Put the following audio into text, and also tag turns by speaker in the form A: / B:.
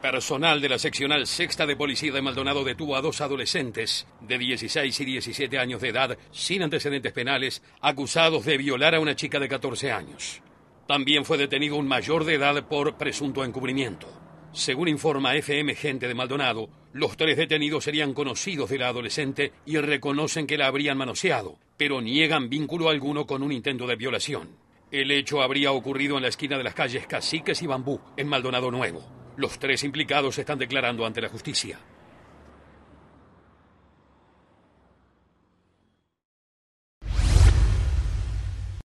A: Personal de la seccional sexta de policía de Maldonado detuvo a dos adolescentes de 16 y 17 años de edad sin antecedentes penales acusados de violar a una chica de 14 años. También fue detenido un mayor de edad por presunto encubrimiento. Según informa FM Gente de Maldonado, los tres detenidos serían conocidos de la adolescente y reconocen que la habrían manoseado, pero niegan vínculo alguno con un intento de violación. El hecho habría ocurrido en la esquina de las calles Caciques y Bambú, en Maldonado Nuevo. Los tres implicados están declarando ante la justicia.